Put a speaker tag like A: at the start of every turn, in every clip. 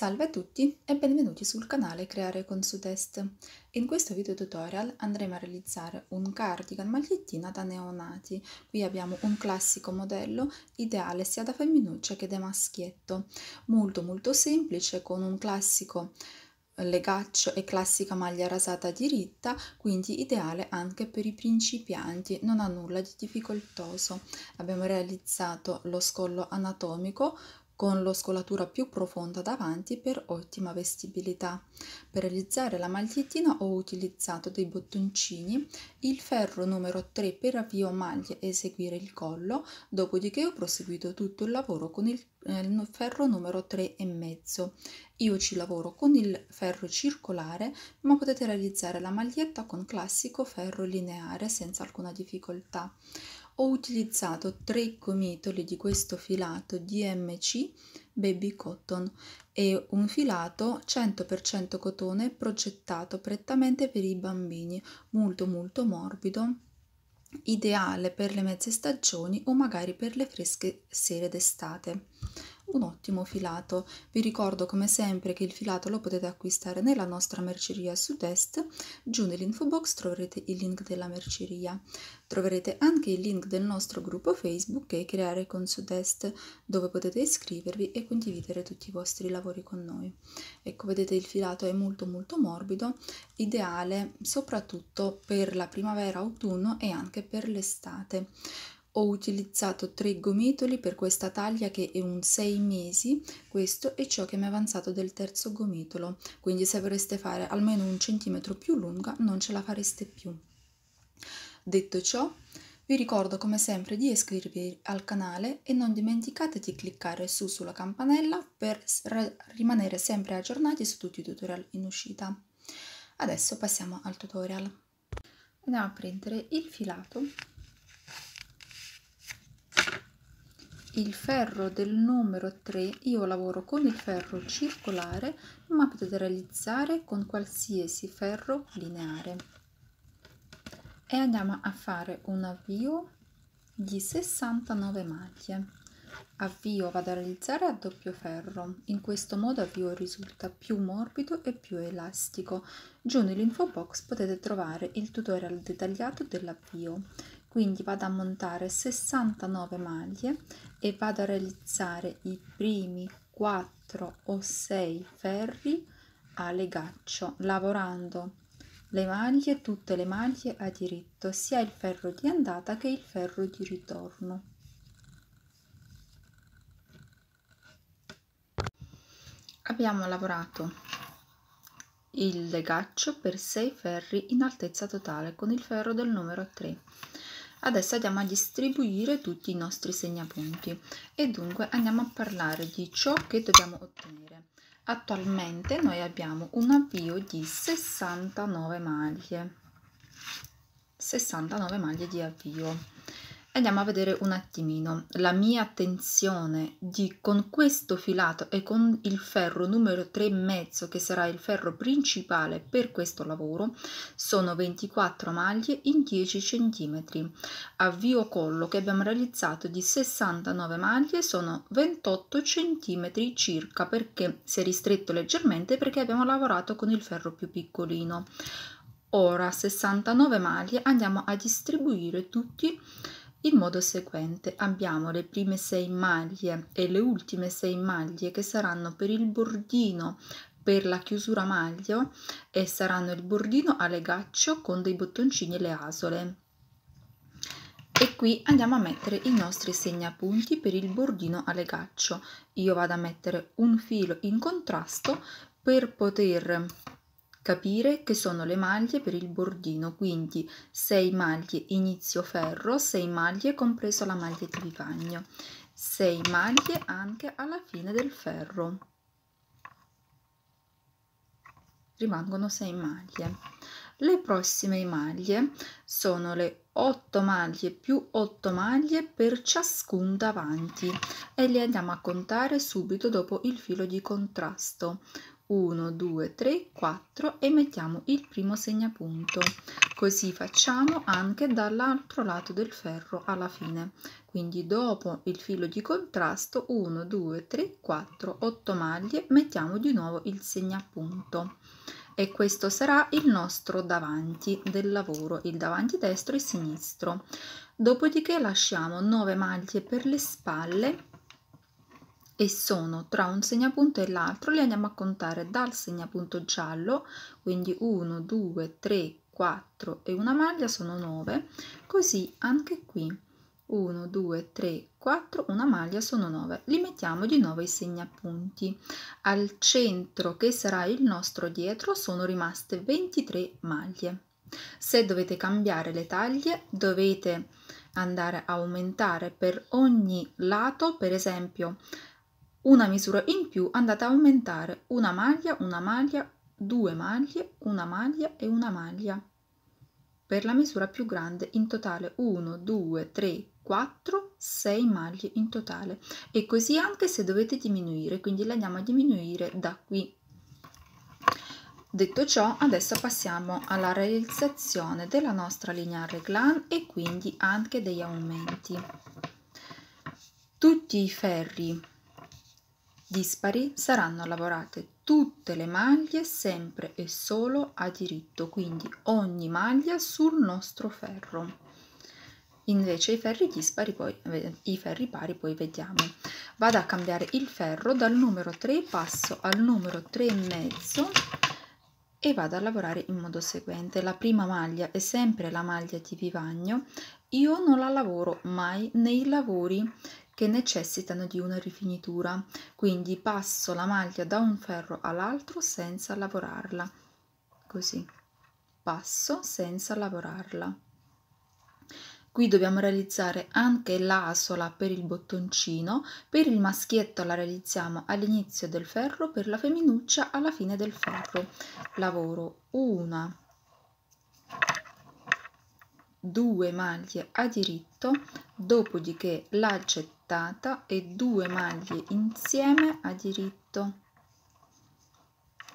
A: Salve a tutti e benvenuti sul canale Creare con Sudest. In questo video tutorial andremo a realizzare un cardigan magliettina da neonati. Qui abbiamo un classico modello ideale sia da femminuccia che da maschietto. Molto molto semplice con un classico legaccio e classica maglia rasata diritta, quindi ideale anche per i principianti, non ha nulla di difficoltoso. Abbiamo realizzato lo scollo anatomico con l'oscolatura più profonda davanti per ottima vestibilità. Per realizzare la magliettina ho utilizzato dei bottoncini, il ferro numero 3 per avvio maglie e seguire il collo, dopodiché ho proseguito tutto il lavoro con il eh, il ferro numero 3 e mezzo io ci lavoro con il ferro circolare ma potete realizzare la maglietta con classico ferro lineare senza alcuna difficoltà ho utilizzato tre gomitoli di questo filato DMC Baby Cotton e un filato 100% cotone progettato prettamente per i bambini, molto molto morbido, ideale per le mezze stagioni o magari per le fresche sere d'estate un ottimo filato. Vi ricordo come sempre che il filato lo potete acquistare nella nostra merceria sud-est, giù nell'info box troverete il link della merceria. Troverete anche il link del nostro gruppo Facebook che è Creare con Sud-Est, dove potete iscrivervi e condividere tutti i vostri lavori con noi. Ecco, vedete il filato è molto molto morbido, ideale soprattutto per la primavera, autunno e anche per l'estate ho utilizzato tre gomitoli per questa taglia che è un 6 mesi questo è ciò che mi è avanzato del terzo gomitolo quindi se vorreste fare almeno un centimetro più lunga non ce la fareste più detto ciò vi ricordo come sempre di iscrivervi al canale e non dimenticate di cliccare su sulla campanella per rimanere sempre aggiornati su tutti i tutorial in uscita. Adesso passiamo al tutorial. Andiamo a prendere il filato il ferro del numero 3 io lavoro con il ferro circolare ma potete realizzare con qualsiasi ferro lineare e andiamo a fare un avvio di 69 maglie avvio vado a realizzare a doppio ferro in questo modo avvio risulta più morbido e più elastico giù nell'info box potete trovare il tutorial dettagliato dell'avvio quindi vado a montare 69 maglie e vado a realizzare i primi 4 o 6 ferri a legaccio lavorando le maglie tutte le maglie a diritto sia il ferro di andata che il ferro di ritorno abbiamo lavorato il legaccio per 6 ferri in altezza totale con il ferro del numero 3 Adesso andiamo a distribuire tutti i nostri segnapunti e dunque andiamo a parlare di ciò che dobbiamo ottenere. Attualmente noi abbiamo un avvio di 69 maglie, 69 maglie di avvio andiamo a vedere un attimino la mia tensione di con questo filato e con il ferro numero 3 mezzo che sarà il ferro principale per questo lavoro sono 24 maglie in 10 centimetri avvio collo che abbiamo realizzato di 69 maglie sono 28 centimetri circa perché si è ristretto leggermente perché abbiamo lavorato con il ferro più piccolino ora 69 maglie andiamo a distribuire tutti in modo seguente abbiamo le prime sei maglie e le ultime sei maglie che saranno per il bordino per la chiusura maglio e saranno il bordino a legaccio con dei bottoncini e le asole. E qui andiamo a mettere i nostri segnapunti per il bordino a legaccio. Io vado a mettere un filo in contrasto per poter capire che sono le maglie per il bordino, quindi 6 maglie inizio ferro, 6 maglie compreso la maglia di vivagno, 6 maglie anche alla fine del ferro. Rimangono 6 maglie. Le prossime maglie sono le 8 maglie più 8 maglie per ciascun davanti e le andiamo a contare subito dopo il filo di contrasto. 1, 2, 3, 4 e mettiamo il primo segnapunto. Così facciamo anche dall'altro lato del ferro alla fine. Quindi dopo il filo di contrasto 1, 2, 3, 4, 8 maglie mettiamo di nuovo il segnapunto. E questo sarà il nostro davanti del lavoro, il davanti destro e sinistro. Dopodiché lasciamo 9 maglie per le spalle e sono tra un segnapunto e l'altro, li andiamo a contare dal segnapunto giallo, quindi 1, 2, 3, 4 e una maglia sono 9, così anche qui 1, 2, 3, 4, una maglia sono 9. Li mettiamo di nuovo i segnapunti. Al centro, che sarà il nostro dietro, sono rimaste 23 maglie. Se dovete cambiare le taglie, dovete andare a aumentare per ogni lato, per esempio una misura in più andate ad aumentare una maglia, una maglia, due maglie, una maglia e una maglia per la misura più grande, in totale 1, 2, 3, 4, 6 maglie in totale e così anche se dovete diminuire, quindi le andiamo a diminuire da qui. Detto ciò, adesso passiamo alla realizzazione della nostra linea reglan e quindi anche degli aumenti. Tutti i ferri dispari saranno lavorate tutte le maglie sempre e solo a diritto quindi ogni maglia sul nostro ferro invece i ferri dispari poi i ferri pari poi vediamo vado a cambiare il ferro dal numero 3 passo al numero 3 e mezzo e vado a lavorare in modo seguente la prima maglia è sempre la maglia di vivagno io non la lavoro mai nei lavori che necessitano di una rifinitura, quindi passo la maglia da un ferro all'altro senza lavorarla, così, passo senza lavorarla. Qui dobbiamo realizzare anche l'asola per il bottoncino, per il maschietto la realizziamo all'inizio del ferro, per la femminuccia alla fine del ferro. Lavoro una 2 maglie a diritto dopodiché la e 2 maglie insieme a diritto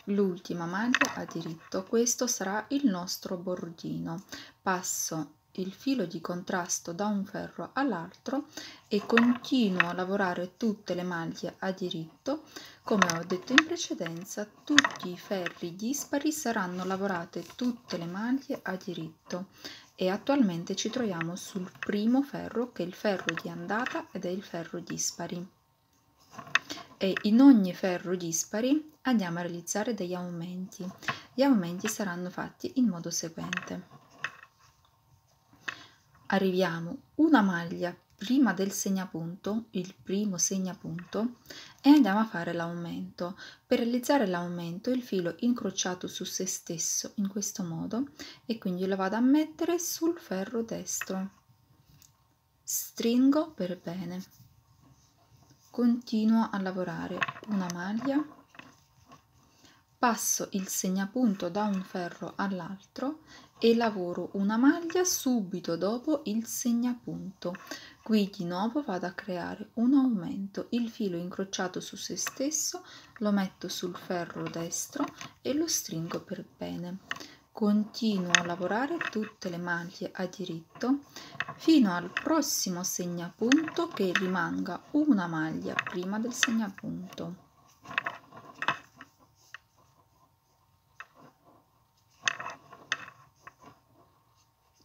A: l'ultima maglia a diritto questo sarà il nostro bordino passo il filo di contrasto da un ferro all'altro e continuo a lavorare tutte le maglie a diritto come ho detto in precedenza tutti i ferri dispari saranno lavorate tutte le maglie a diritto e attualmente ci troviamo sul primo ferro che è il ferro di andata ed è il ferro dispari e in ogni ferro dispari andiamo a realizzare degli aumenti gli aumenti saranno fatti in modo seguente arriviamo una maglia prima del segnapunto, il primo segnapunto, e andiamo a fare l'aumento. Per realizzare l'aumento il filo incrociato su se stesso in questo modo e quindi lo vado a mettere sul ferro destro. Stringo per bene. Continuo a lavorare una maglia. Passo il segnapunto da un ferro all'altro e lavoro una maglia subito dopo il segnapunto qui di nuovo vado a creare un aumento il filo incrociato su se stesso lo metto sul ferro destro e lo stringo per bene continuo a lavorare tutte le maglie a diritto fino al prossimo segnapunto che rimanga una maglia prima del segnapunto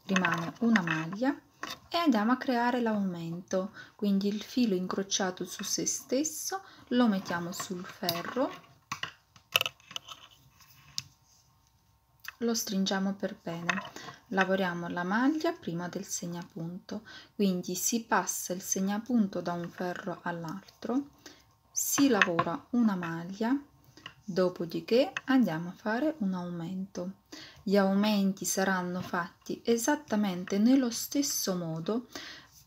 A: rimane una maglia e andiamo a creare l'aumento quindi il filo incrociato su se stesso lo mettiamo sul ferro lo stringiamo per bene lavoriamo la maglia prima del segnapunto quindi si passa il segnapunto da un ferro all'altro si lavora una maglia dopodiché andiamo a fare un aumento gli aumenti saranno fatti esattamente nello stesso modo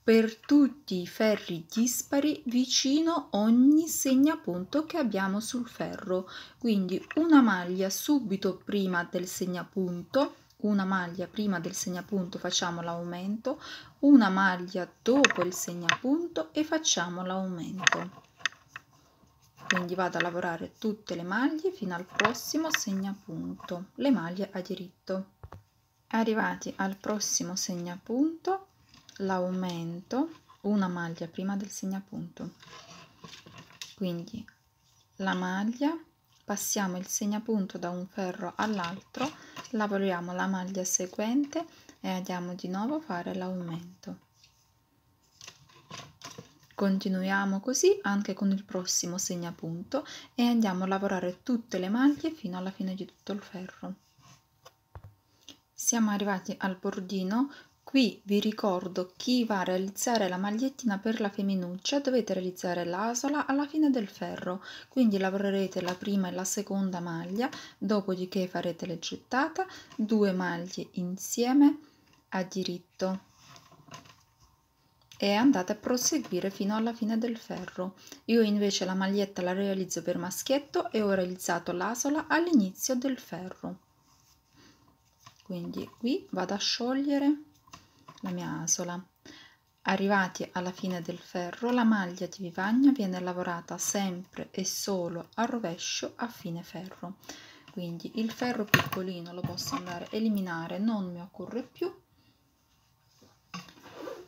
A: per tutti i ferri dispari vicino ogni segnapunto che abbiamo sul ferro quindi una maglia subito prima del segnapunto una maglia prima del segnapunto facciamo l'aumento una maglia dopo il segnapunto e facciamo l'aumento quindi vado a lavorare tutte le maglie fino al prossimo segnapunto le maglie a diritto arrivati al prossimo segnapunto l'aumento una maglia prima del segnapunto quindi la maglia passiamo il segnapunto da un ferro all'altro lavoriamo la maglia seguente e andiamo di nuovo a fare l'aumento Continuiamo così anche con il prossimo segnapunto e andiamo a lavorare tutte le maglie fino alla fine di tutto il ferro. Siamo arrivati al bordino, qui vi ricordo chi va a realizzare la magliettina per la femminuccia dovete realizzare l'asola alla fine del ferro, quindi lavorerete la prima e la seconda maglia, dopodiché farete le gettata, due maglie insieme a diritto e andate a proseguire fino alla fine del ferro. Io invece la maglietta la realizzo per maschietto e ho realizzato l'asola all'inizio del ferro. Quindi qui vado a sciogliere la mia asola. Arrivati alla fine del ferro, la maglia di vivagna viene lavorata sempre e solo a rovescio a fine ferro. Quindi il ferro piccolino lo posso andare a eliminare, non mi occorre più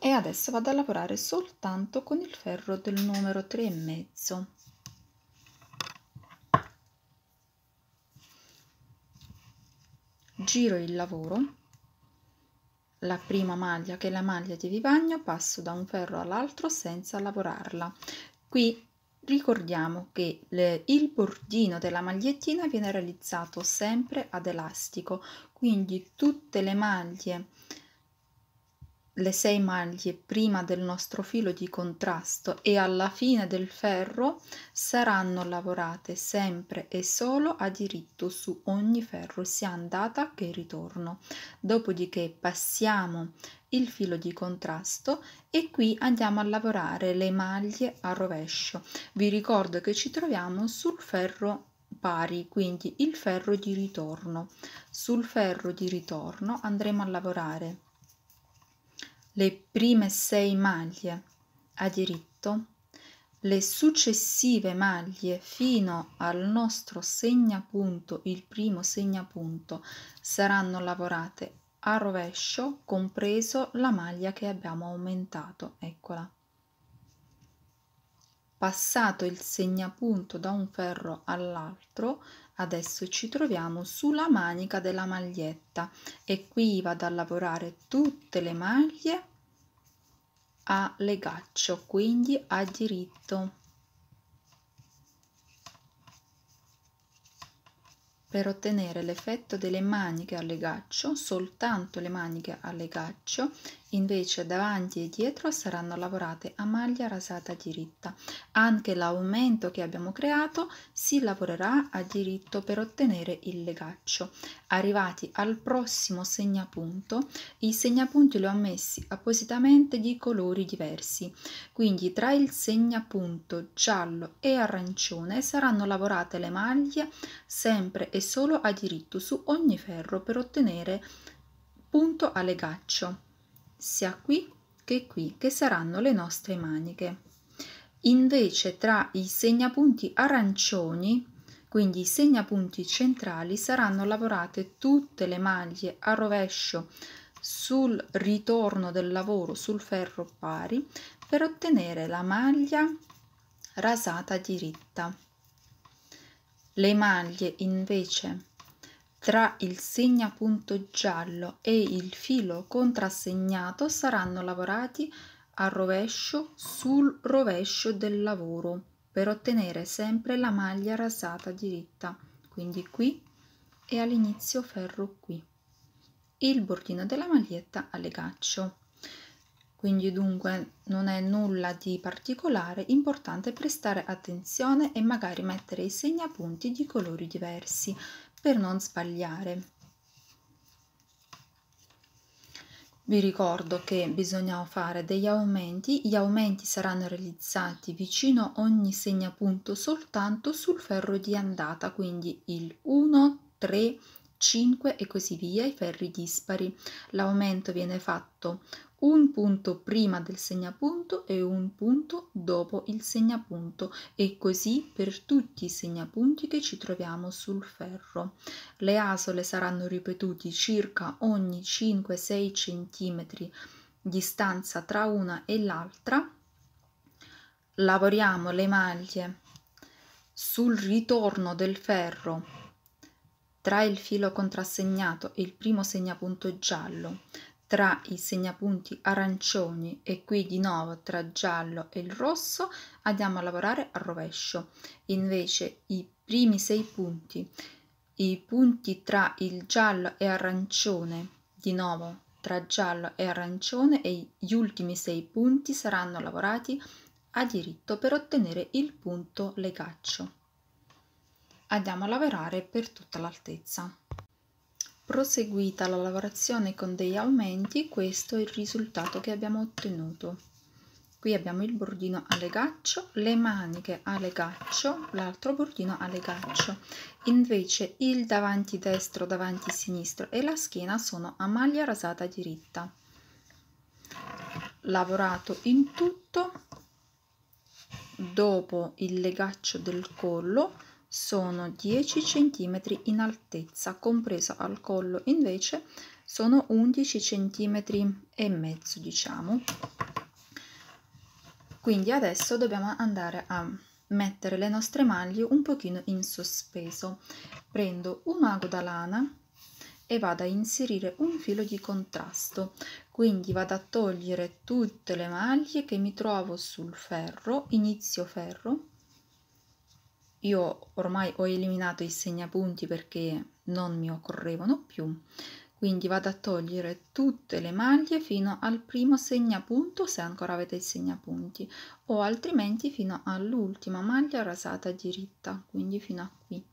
A: e adesso vado a lavorare soltanto con il ferro del numero 3 e mezzo giro il lavoro la prima maglia che è la maglia di vivagno passo da un ferro all'altro senza lavorarla qui ricordiamo che le, il bordino della magliettina viene realizzato sempre ad elastico quindi tutte le maglie le sei maglie prima del nostro filo di contrasto e alla fine del ferro saranno lavorate sempre e solo a diritto su ogni ferro sia andata che ritorno dopodiché passiamo il filo di contrasto e qui andiamo a lavorare le maglie a rovescio vi ricordo che ci troviamo sul ferro pari quindi il ferro di ritorno sul ferro di ritorno andremo a lavorare le prime sei maglie a diritto, le successive maglie fino al nostro segnapunto, il primo segnapunto, saranno lavorate a rovescio, compreso la maglia che abbiamo aumentato, eccola. Passato il segnapunto da un ferro all'altro, adesso ci troviamo sulla manica della maglietta e qui vado a lavorare tutte le maglie a legaccio quindi a diritto per ottenere l'effetto delle maniche a legaccio soltanto le maniche a legaccio Invece davanti e dietro saranno lavorate a maglia rasata diritta. Anche l'aumento che abbiamo creato si lavorerà a diritto per ottenere il legaccio. Arrivati al prossimo segnapunto, i segnapunti li ho messi appositamente di colori diversi. Quindi tra il segnapunto giallo e arancione saranno lavorate le maglie sempre e solo a diritto su ogni ferro per ottenere punto a legaccio sia qui che qui, che saranno le nostre maniche. Invece tra i segnapunti arancioni, quindi i segnapunti centrali, saranno lavorate tutte le maglie a rovescio sul ritorno del lavoro sul ferro pari per ottenere la maglia rasata diritta. Le maglie invece tra il segnapunto giallo e il filo contrassegnato saranno lavorati a rovescio sul rovescio del lavoro per ottenere sempre la maglia rasata diritta quindi qui e all'inizio ferro qui il bordino della maglietta a legaccio quindi dunque non è nulla di particolare importante prestare attenzione e magari mettere i segnapunti di colori diversi per non sbagliare. Vi ricordo che bisogna fare degli aumenti, gli aumenti saranno realizzati vicino ogni segnapunto soltanto sul ferro di andata, quindi il 1, 3, 5 e così via, i ferri dispari. L'aumento viene fatto un punto prima del segnapunto e un punto dopo il segnapunto e così per tutti i segnapunti che ci troviamo sul ferro. Le asole saranno ripetuti circa ogni 5-6 cm di stanza tra una e l'altra. Lavoriamo le maglie sul ritorno del ferro tra il filo contrassegnato e il primo segnapunto giallo tra i segnapunti arancioni e qui di nuovo tra giallo e il rosso andiamo a lavorare al rovescio invece i primi sei punti i punti tra il giallo e arancione di nuovo tra giallo e arancione e gli ultimi sei punti saranno lavorati a diritto per ottenere il punto legaccio andiamo a lavorare per tutta l'altezza Proseguita la lavorazione con degli aumenti, questo è il risultato che abbiamo ottenuto. Qui abbiamo il bordino a legaccio, le maniche a legaccio, l'altro bordino a legaccio. Invece il davanti destro, davanti sinistro e la schiena sono a maglia rasata diritta. Lavorato in tutto, dopo il legaccio del collo sono 10 cm in altezza, compresa al collo invece sono 11 cm e mezzo, diciamo. Quindi adesso dobbiamo andare a mettere le nostre maglie un pochino in sospeso. Prendo un ago da lana e vado a inserire un filo di contrasto quindi vado a togliere tutte le maglie che mi trovo sul ferro inizio ferro io ormai ho eliminato i segnapunti perché non mi occorrevano più quindi vado a togliere tutte le maglie fino al primo segnapunto se ancora avete i segnapunti o altrimenti fino all'ultima maglia rasata diritta quindi fino a qui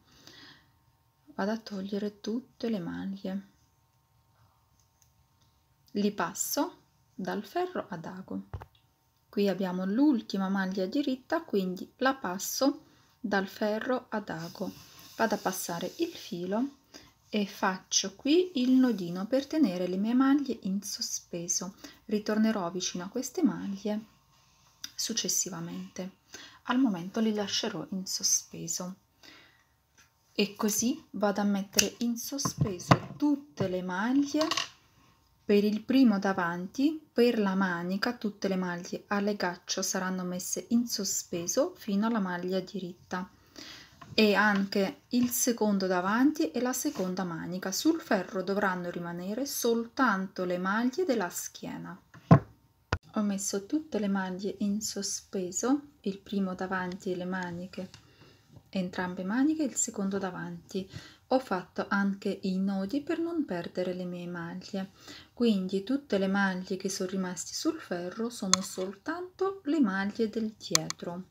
A: vado a togliere tutte le maglie li passo dal ferro ad ago qui abbiamo l'ultima maglia diritta quindi la passo dal ferro ad ago vado a passare il filo e faccio qui il nodino per tenere le mie maglie in sospeso ritornerò vicino a queste maglie successivamente al momento li lascerò in sospeso e così vado a mettere in sospeso tutte le maglie per il primo davanti, per la manica, tutte le maglie a legaccio saranno messe in sospeso fino alla maglia diritta e anche il secondo davanti e la seconda manica. Sul ferro dovranno rimanere soltanto le maglie della schiena. Ho messo tutte le maglie in sospeso, il primo davanti e le maniche, entrambe maniche, il secondo davanti. Ho fatto anche i nodi per non perdere le mie maglie quindi tutte le maglie che sono rimaste sul ferro sono soltanto le maglie del dietro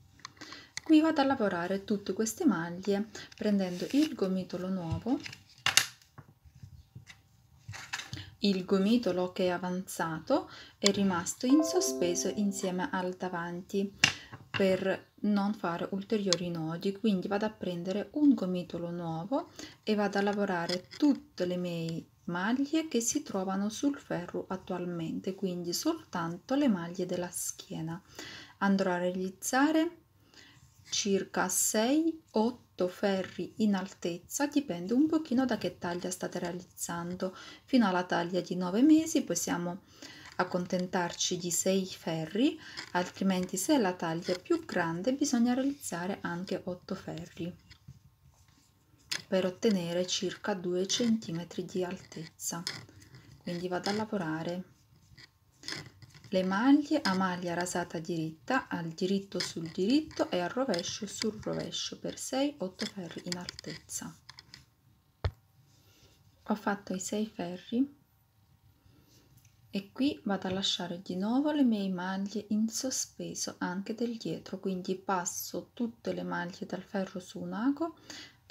A: qui vado a lavorare tutte queste maglie prendendo il gomitolo nuovo il gomitolo che è avanzato è rimasto in sospeso insieme al davanti per non fare ulteriori nodi quindi vado a prendere un gomitolo nuovo e vado a lavorare tutte le mie maglie che si trovano sul ferro attualmente quindi soltanto le maglie della schiena andrò a realizzare circa 6-8 ferri in altezza dipende un pochino da che taglia state realizzando fino alla taglia di 9 mesi possiamo accontentarci di 6 ferri altrimenti se la taglia è più grande bisogna realizzare anche 8 ferri per ottenere circa 2 cm di altezza quindi vado a lavorare le maglie a maglia rasata diritta al diritto sul diritto e al rovescio sul rovescio per 6-8 ferri in altezza ho fatto i 6 ferri e qui vado a lasciare di nuovo le mie maglie in sospeso anche del dietro quindi passo tutte le maglie dal ferro su un ago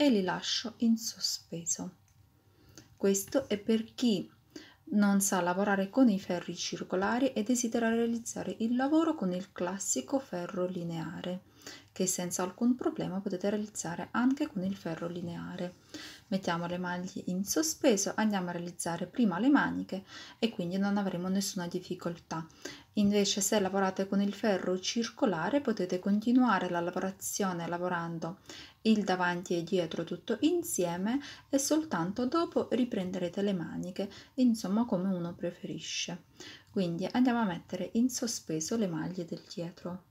A: e li lascio in sospeso. Questo è per chi non sa lavorare con i ferri circolari e desidera realizzare il lavoro con il classico ferro lineare che senza alcun problema potete realizzare anche con il ferro lineare. Mettiamo le maglie in sospeso, andiamo a realizzare prima le maniche e quindi non avremo nessuna difficoltà. Invece se lavorate con il ferro circolare potete continuare la lavorazione lavorando il davanti e dietro tutto insieme e soltanto dopo riprenderete le maniche, insomma come uno preferisce. Quindi andiamo a mettere in sospeso le maglie del dietro.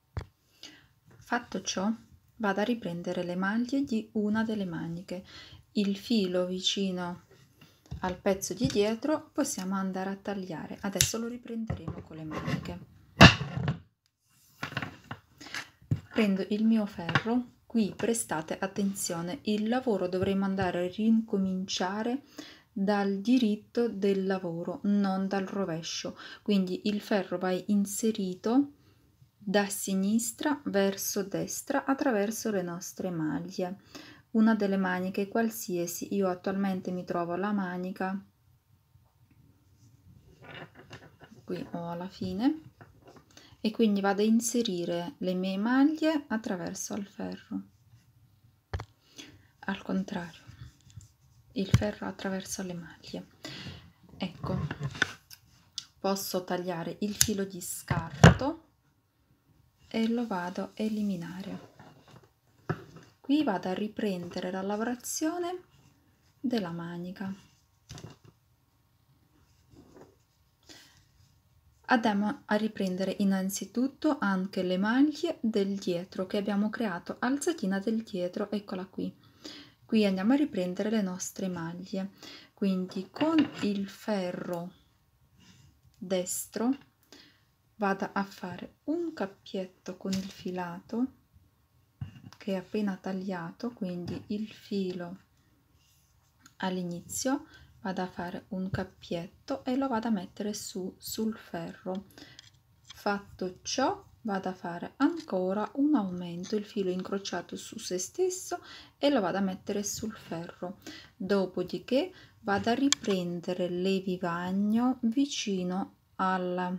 A: Fatto ciò, vado a riprendere le maglie di una delle maniche. Il filo vicino al pezzo di dietro possiamo andare a tagliare. Adesso lo riprenderemo con le maniche. Prendo il mio ferro. Qui prestate attenzione, il lavoro dovremo andare a ricominciare dal diritto del lavoro, non dal rovescio. Quindi il ferro va inserito da sinistra verso destra attraverso le nostre maglie una delle maniche qualsiasi io attualmente mi trovo alla manica qui o alla fine e quindi vado a inserire le mie maglie attraverso il ferro al contrario il ferro attraverso le maglie ecco posso tagliare il filo di scarto e lo vado a eliminare qui vado a riprendere la lavorazione della manica andiamo a riprendere innanzitutto anche le maglie del dietro che abbiamo creato alzatina del dietro eccola qui qui andiamo a riprendere le nostre maglie quindi con il ferro destro vada a fare un cappietto con il filato che è appena tagliato quindi il filo all'inizio vado a fare un cappietto e lo vado a mettere su sul ferro fatto ciò vado a fare ancora un aumento il filo incrociato su se stesso e lo vado a mettere sul ferro dopodiché vado a riprendere levivagno vicino alla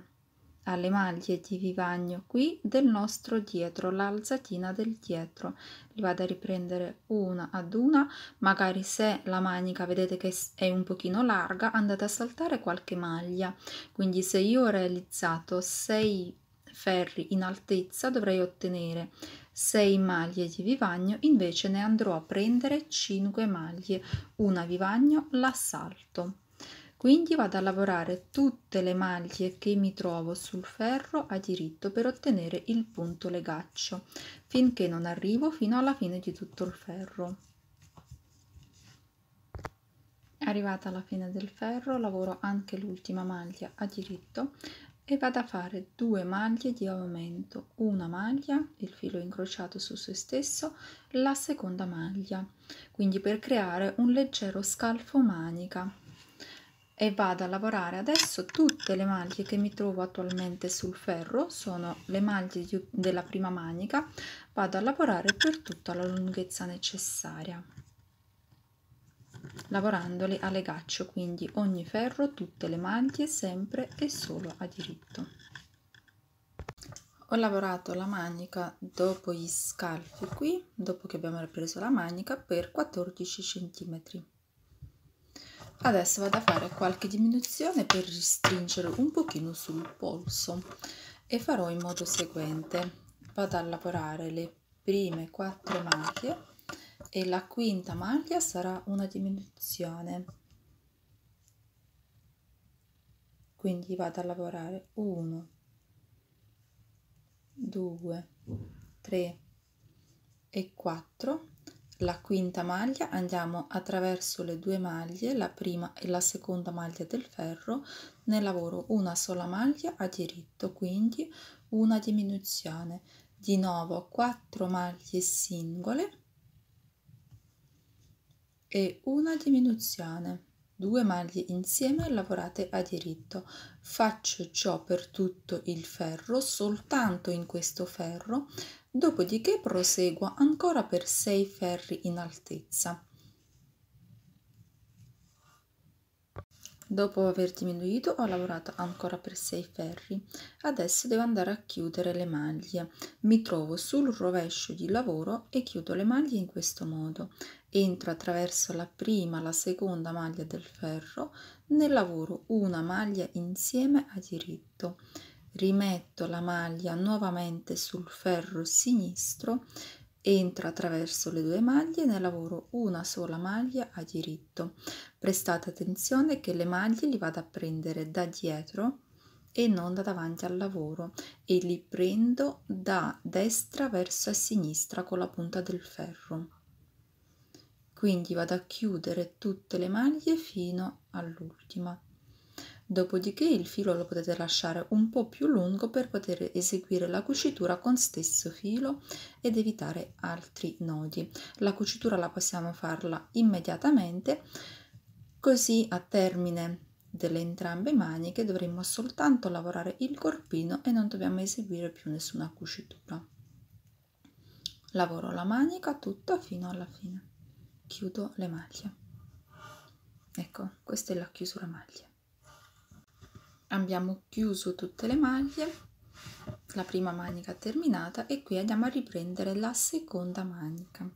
A: alle maglie di vivagno qui del nostro dietro l'alzatina del dietro li vado a riprendere una ad una magari se la manica vedete che è un pochino larga andate a saltare qualche maglia quindi se io ho realizzato 6 ferri in altezza dovrei ottenere 6 maglie di vivagno invece ne andrò a prendere 5 maglie una vivagno la salto quindi vado a lavorare tutte le maglie che mi trovo sul ferro a diritto per ottenere il punto legaccio finché non arrivo fino alla fine di tutto il ferro. Arrivata alla fine del ferro lavoro anche l'ultima maglia a diritto e vado a fare due maglie di aumento, una maglia, il filo incrociato su se stesso, la seconda maglia, quindi per creare un leggero scalfo manica e vado a lavorare adesso tutte le maglie che mi trovo attualmente sul ferro sono le maglie di, della prima manica vado a lavorare per tutta la lunghezza necessaria lavorandole a legaccio quindi ogni ferro tutte le maglie sempre e solo a diritto ho lavorato la manica dopo gli scalfi qui dopo che abbiamo ripreso la manica per 14 centimetri adesso vado a fare qualche diminuzione per ristringere un pochino sul polso e farò in modo seguente vado a lavorare le prime quattro maglie e la quinta maglia sarà una diminuzione quindi vado a lavorare 1 2 3 e 4 la quinta maglia andiamo attraverso le due maglie la prima e la seconda maglia del ferro ne lavoro una sola maglia a diritto quindi una diminuzione di nuovo 4 maglie singole e una diminuzione due maglie insieme lavorate a diritto faccio ciò per tutto il ferro soltanto in questo ferro dopodiché proseguo ancora per 6 ferri in altezza dopo aver diminuito ho lavorato ancora per 6 ferri adesso devo andare a chiudere le maglie mi trovo sul rovescio di lavoro e chiudo le maglie in questo modo entro attraverso la prima la seconda maglia del ferro ne lavoro una maglia insieme a diritto rimetto la maglia nuovamente sul ferro sinistro entro attraverso le due maglie ne lavoro una sola maglia a diritto prestate attenzione che le maglie li vado a prendere da dietro e non da davanti al lavoro e li prendo da destra verso a sinistra con la punta del ferro quindi vado a chiudere tutte le maglie fino all'ultima dopodiché il filo lo potete lasciare un po più lungo per poter eseguire la cucitura con stesso filo ed evitare altri nodi la cucitura la possiamo farla immediatamente così a termine delle entrambe maniche dovremmo soltanto lavorare il corpino e non dobbiamo eseguire più nessuna cucitura lavoro la manica tutta fino alla fine chiudo le maglie ecco questa è la chiusura maglie abbiamo chiuso tutte le maglie la prima manica terminata e qui andiamo a riprendere la seconda manica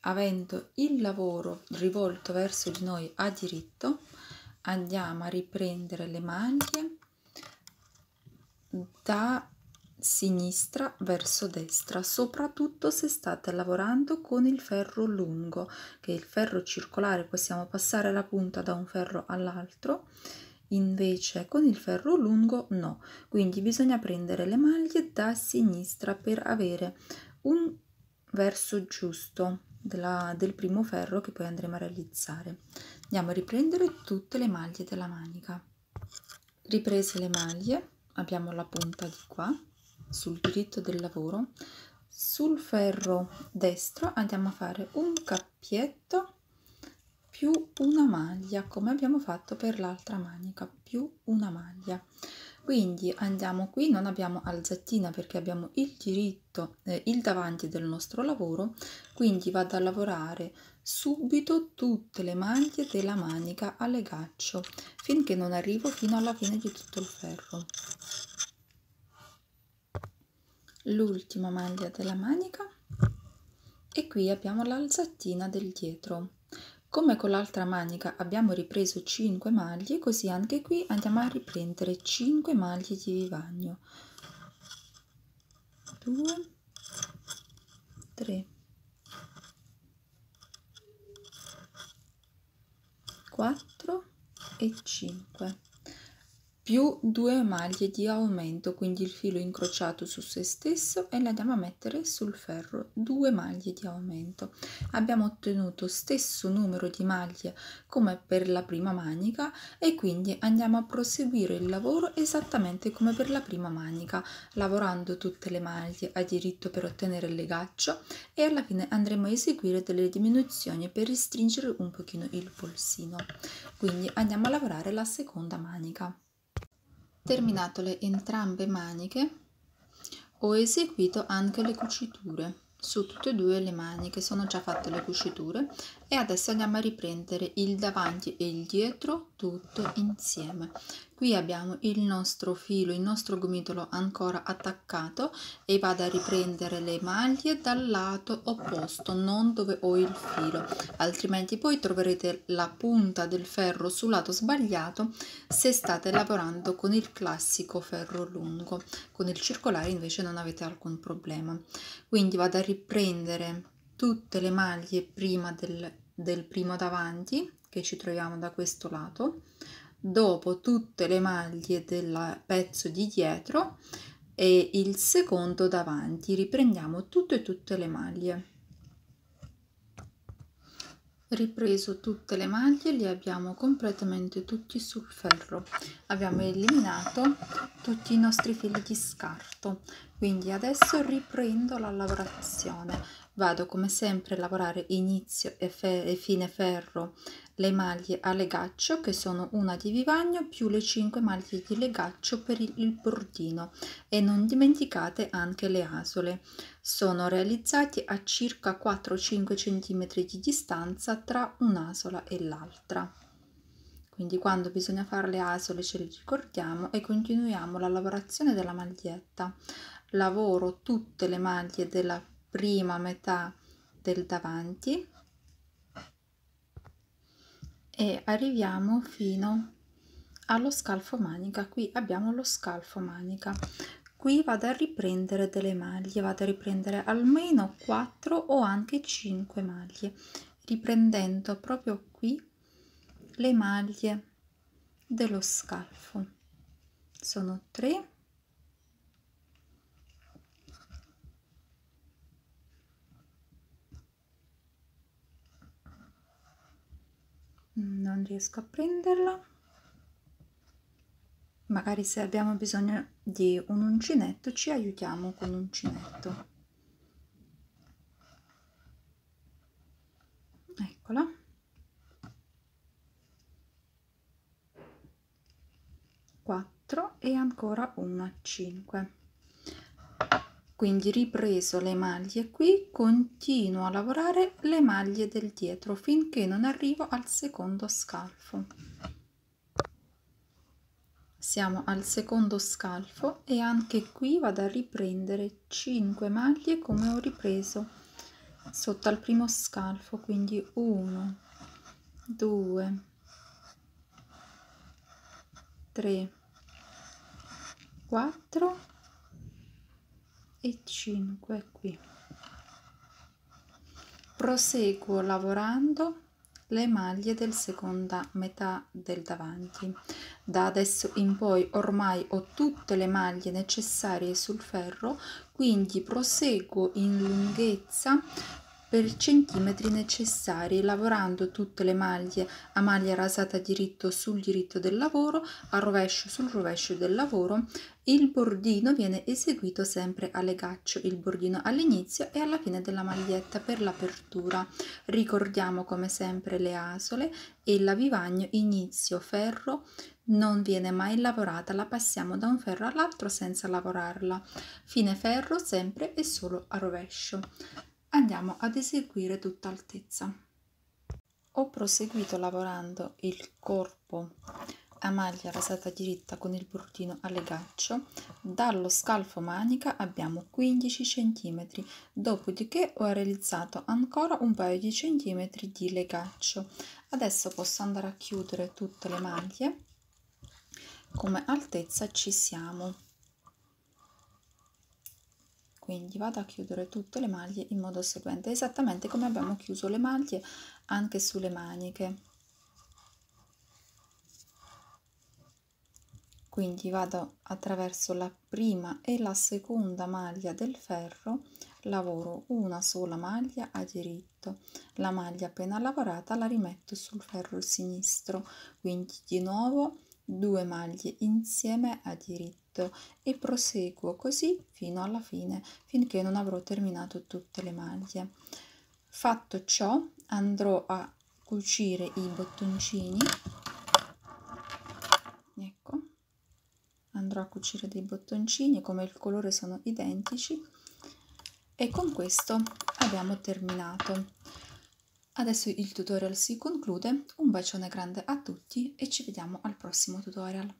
A: avendo il lavoro rivolto verso di noi a diritto andiamo a riprendere le maglie da sinistra verso destra, soprattutto se state lavorando con il ferro lungo, che è il ferro circolare, possiamo passare la punta da un ferro all'altro, invece con il ferro lungo no. Quindi bisogna prendere le maglie da sinistra per avere un verso giusto della, del primo ferro che poi andremo a realizzare. Andiamo a riprendere tutte le maglie della manica. Riprese le maglie, abbiamo la punta di qua sul diritto del lavoro sul ferro destro andiamo a fare un cappietto più una maglia come abbiamo fatto per l'altra manica più una maglia quindi andiamo qui non abbiamo alzettina perché abbiamo il diritto eh, il davanti del nostro lavoro quindi vado a lavorare subito tutte le maglie della manica a legaccio finché non arrivo fino alla fine di tutto il ferro l'ultima maglia della manica e qui abbiamo l'alzatina del dietro come con l'altra manica abbiamo ripreso 5 maglie così anche qui andiamo a riprendere 5 maglie di vivagno 2 3 4 e 5 più due maglie di aumento quindi il filo incrociato su se stesso e le andiamo a mettere sul ferro due maglie di aumento abbiamo ottenuto stesso numero di maglie come per la prima manica e quindi andiamo a proseguire il lavoro esattamente come per la prima manica lavorando tutte le maglie a diritto per ottenere il legaccio e alla fine andremo a eseguire delle diminuzioni per restringere un pochino il polsino quindi andiamo a lavorare la seconda manica terminato le entrambe maniche ho eseguito anche le cuciture su tutte e due le mani che sono già fatte le cuciture e adesso andiamo a riprendere il davanti e il dietro tutto insieme qui abbiamo il nostro filo il nostro gomitolo ancora attaccato e vado a riprendere le maglie dal lato opposto non dove ho il filo altrimenti poi troverete la punta del ferro sul lato sbagliato se state lavorando con il classico ferro lungo con il circolare invece non avete alcun problema quindi vado a riprendere riprendere tutte le maglie prima del, del primo davanti che ci troviamo da questo lato dopo tutte le maglie del pezzo di dietro e il secondo davanti riprendiamo tutte e tutte le maglie ripreso tutte le maglie li abbiamo completamente tutti sul ferro abbiamo eliminato tutti i nostri fili di scarto quindi adesso riprendo la lavorazione vado come sempre a lavorare inizio e, fe e fine ferro le maglie a legaccio che sono una di vivagno più le 5 maglie di legaccio per il bordino e non dimenticate anche le asole sono realizzati a circa 4-5 cm di distanza tra un'asola e l'altra quindi quando bisogna fare le asole ce le ricordiamo e continuiamo la lavorazione della maglietta lavoro tutte le maglie della prima metà del davanti e arriviamo fino allo scalfo manica qui abbiamo lo scalfo manica qui vado a riprendere delle maglie vado a riprendere almeno 4 o anche 5 maglie riprendendo proprio qui le maglie dello scalfo sono 3 riesco a prenderla magari se abbiamo bisogno di un uncinetto ci aiutiamo con l'uncinetto eccola quattro e ancora una 5 quindi ripreso le maglie qui continuo a lavorare le maglie del dietro finché non arrivo al secondo scalfo siamo al secondo scalfo e anche qui vado a riprendere 5 maglie come ho ripreso sotto al primo scalfo quindi 1 2 3 4 e 5 qui proseguo lavorando le maglie del seconda metà del davanti da adesso in poi ormai ho tutte le maglie necessarie sul ferro quindi proseguo in lunghezza per i centimetri necessari lavorando tutte le maglie a maglia rasata diritto sul diritto del lavoro a rovescio sul rovescio del lavoro il bordino viene eseguito sempre a legaccio il bordino all'inizio e alla fine della maglietta per l'apertura ricordiamo come sempre le asole e la vivagno inizio ferro non viene mai lavorata la passiamo da un ferro all'altro senza lavorarla fine ferro sempre e solo a rovescio andiamo ad eseguire tutta altezza ho proseguito lavorando il corpo a maglia rasata diritta con il bordino a legaccio dallo scalfo manica abbiamo 15 cm dopodiché ho realizzato ancora un paio di centimetri di legaccio adesso posso andare a chiudere tutte le maglie come altezza ci siamo quindi vado a chiudere tutte le maglie in modo seguente esattamente come abbiamo chiuso le maglie anche sulle maniche quindi vado attraverso la prima e la seconda maglia del ferro lavoro una sola maglia a diritto la maglia appena lavorata la rimetto sul ferro sinistro quindi di nuovo due maglie insieme a diritto dritto e proseguo così fino alla fine finché non avrò terminato tutte le maglie fatto ciò andrò a cucire i bottoncini ecco andrò a cucire dei bottoncini come il colore sono identici e con questo abbiamo terminato adesso il tutorial si conclude un bacione grande a tutti e ci vediamo al prossimo tutorial